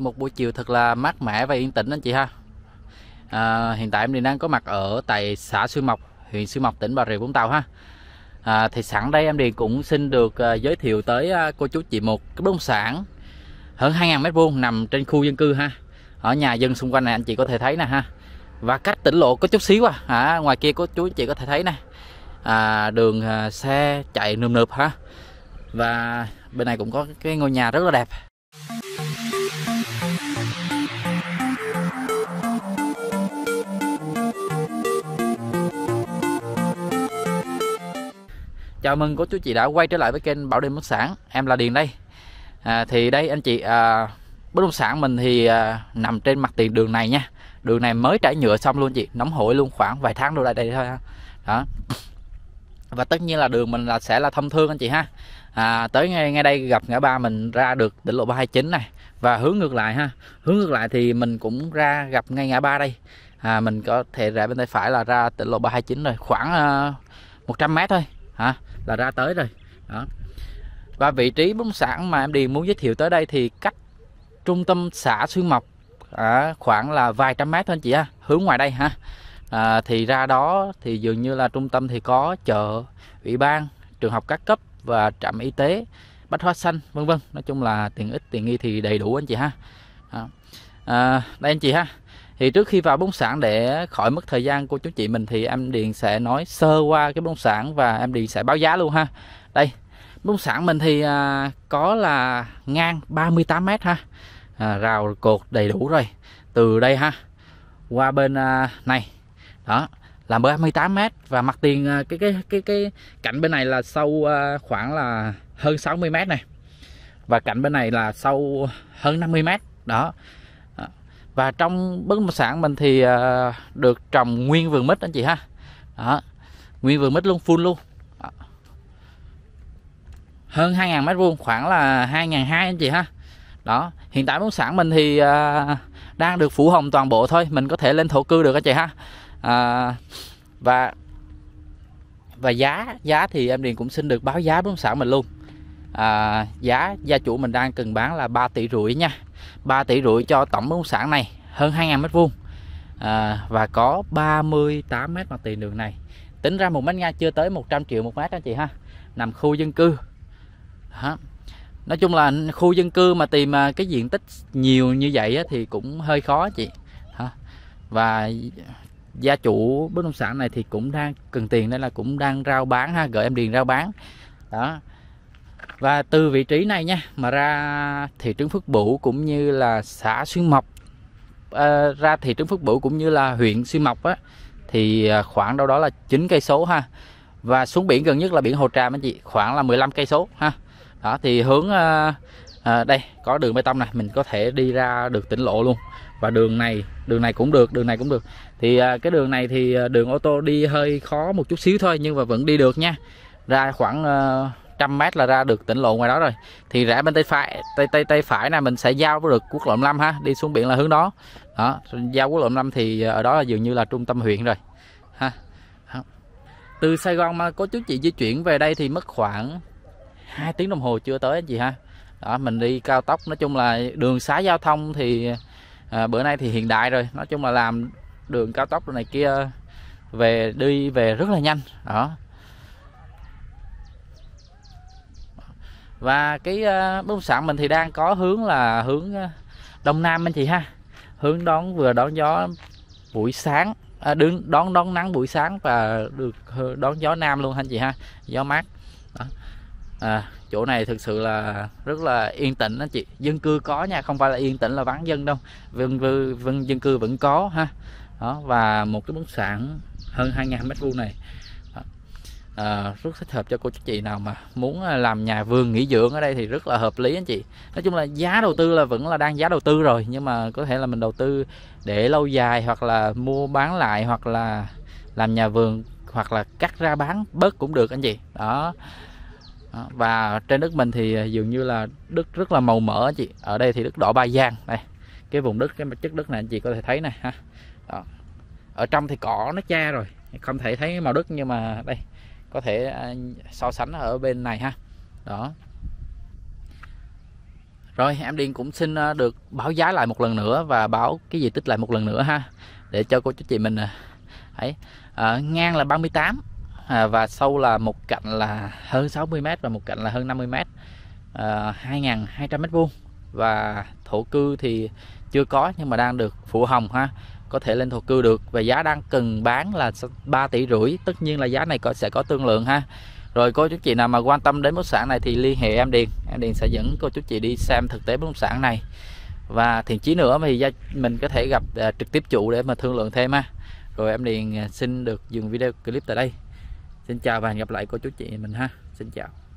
một buổi chiều thật là mát mẻ và yên tĩnh anh chị ha à, hiện tại em đang có mặt ở tại xã Xuyên Mộc huyện Xuyên Mộc tỉnh Bà Rịa Vũng Tàu ha à, thì sẵn đây em Điền cũng xin được à, giới thiệu tới à, cô chú chị một cái bất động sản hơn 2.000 mét vuông nằm trên khu dân cư ha ở nhà dân xung quanh này anh chị có thể thấy nè ha và cách tỉnh lộ có chút xíu à, à ngoài kia có chú chị có thể thấy nè à, đường à, xe chạy nườm nượp ha và bên này cũng có cái ngôi nhà rất là đẹp Chào mừng cô chú chị đã quay trở lại với kênh Bảo Điền Bất Sản Em là Điền đây à, Thì đây anh chị à, Bất động sản mình thì à, nằm trên mặt tiền đường này nha Đường này mới trải nhựa xong luôn chị Nóng hổi luôn khoảng vài tháng đâu lại đây thôi ha. Đó Và tất nhiên là đường mình là sẽ là thông thương anh chị ha à, Tới ngay, ngay đây gặp ngã ba mình ra được tỉnh lộ 329 này Và hướng ngược lại ha Hướng ngược lại thì mình cũng ra gặp ngay ngã ba đây à, Mình có thể rẽ bên tay phải là ra tỉnh lộ 329 rồi Khoảng à, 100m thôi hả là ra tới rồi đó và vị trí bún sản mà em điền muốn giới thiệu tới đây thì cách trung tâm xã xuyên mộc à, khoảng là vài trăm mét thôi anh chị ha hướng ngoài đây ha à, thì ra đó thì dường như là trung tâm thì có chợ ủy ban trường học các cấp và trạm y tế bách hóa xanh vân vân nói chung là tiện ích tiện nghi thì đầy đủ anh chị ha à, đây anh chị ha thì trước khi vào bất sản để khỏi mất thời gian của chú chị mình thì em điền sẽ nói sơ qua cái bất sản và em điền sẽ báo giá luôn ha đây bất sản mình thì à, có là ngang 38 mét ha à, rào cột đầy đủ rồi từ đây ha qua bên à, này đó là 38 mét và mặt tiền à, cái cái cái cái cạnh bên này là sâu à, khoảng là hơn 60 mét này và cạnh bên này là sâu hơn 50 mét đó và trong bất động sản mình thì ờ, được trồng nguyên vườn mít anh chị ha đó nguyên vườn mít luôn full luôn đó. hơn 2.000 mét vuông khoảng là 2.200 anh chị ha đó hiện tại bất động sản mình thì ờ, đang được phủ hồng toàn bộ thôi mình có thể lên thổ cư được anh chị ha à, và và giá giá thì em điền cũng xin được báo giá bất động sản mình luôn à, giá gia chủ mình đang cần bán là 3 tỷ rưỡi nha 3 tỷ rưỡi cho tổng bất động sản này hơn 2.000 mét vuông à, và có 38 mét mặt tiền đường này tính ra một mét ngang chưa tới 100 triệu một mét anh chị ha nằm khu dân cư Hả? nói chung là khu dân cư mà tìm à, cái diện tích nhiều như vậy thì cũng hơi khó chị Hả? và gia chủ bất động sản này thì cũng đang cần tiền nên là cũng đang rao bán ha gửi em điền rao bán đó và từ vị trí này nha mà ra thị trấn Phước Bửu cũng như là xã Xuyên Mộc à, ra thị trấn Phước Bửu cũng như là huyện Xuyên Mộc á thì à, khoảng đâu đó là 9 cây số ha và xuống biển gần nhất là biển Hồ Tràm anh chị khoảng là 15 cây số ha đó thì hướng à, à, đây có đường bê tông này mình có thể đi ra được tỉnh lộ luôn và đường này đường này cũng được đường này cũng được thì à, cái đường này thì à, đường ô tô đi hơi khó một chút xíu thôi nhưng mà vẫn đi được nha ra khoảng à, 100 m là ra được tỉnh lộ ngoài đó rồi. Thì rẽ bên tay phải tay tay tay phải này mình sẽ giao với được quốc lộ 5 ha, đi xuống biển là hướng đó. Đó, giao quốc lộ 5 thì ờ, ở đó là dường như là trung tâm huyện rồi. Ha. Từ Sài Gòn mà có chú chị di chuyển về đây thì mất khoảng 2 tiếng đồng hồ chưa tới anh chị ha. Đó, mình đi cao tốc nói chung là đường xá giao thông thì à, bữa nay thì hiện đại rồi, nói chung là làm đường cao tốc này kia về đi về rất là nhanh. Đó, và cái ờ, bất sản mình thì đang có hướng là hướng ờ, đông nam anh chị ha hướng đón vừa đón gió buổi sáng à, đứng đón đón nắng buổi sáng và được đón gió nam luôn anh chị ha gió mát Đó. À, chỗ này thực sự là rất là yên tĩnh anh chị dân cư có nha không phải là yên tĩnh là vắng dân đâu vân vân, vân dân cư vẫn có ha Đó. và một cái bất sản hơn 2.000 mét vuông này à, rất thích hợp cho cô chú chị nào mà muốn à, làm nhà vườn nghỉ dưỡng ở đây thì rất là hợp lý anh chị nói chung là giá đầu tư là vẫn là đang giá đầu tư rồi nhưng mà có thể là mình đầu tư để lâu dài hoặc là mua bán lại hoặc là làm nhà vườn hoặc là cắt ra bán bớt cũng được anh chị đó và trên đất mình thì à, dường như là đất rất là màu mỡ anh chị ở đây thì đất đỏ ba giang đây cái vùng đất cái mặt chất đất này anh chị có thể thấy này ha đó. ở trong thì cỏ nó che rồi không thể thấy màu đất nhưng mà đây có thể à, so sánh ở bên này ha đó rồi em điên cũng xin à, được báo giá lại một lần nữa và báo cái diện tích lại một lần nữa ha để cho cô chú chị mình à, ấy à, ngang là 38 à, và sâu là một cạnh là hơn 60 m và một cạnh là hơn 50 m. À, 2200 m vuông và thổ cư thì chưa có nhưng mà đang được phụ hồng ha có thể lên thổ cư được và giá đang cần bán là 3 tỷ rưỡi tất nhiên là giá này có sẽ có tương lượng ha rồi cô chú chị nào mà quan tâm đến bất sản này thì liên hệ em Điền em Điền sẽ dẫn cô chú chị đi xem thực tế bất sản này và thiện chí nữa thì mình có thể gặp à, trực tiếp chủ để mà thương lượng thêm ha rồi em Điền à, xin được dừng video clip tại đây xin chào và hẹn gặp lại cô chú chị mình ha xin chào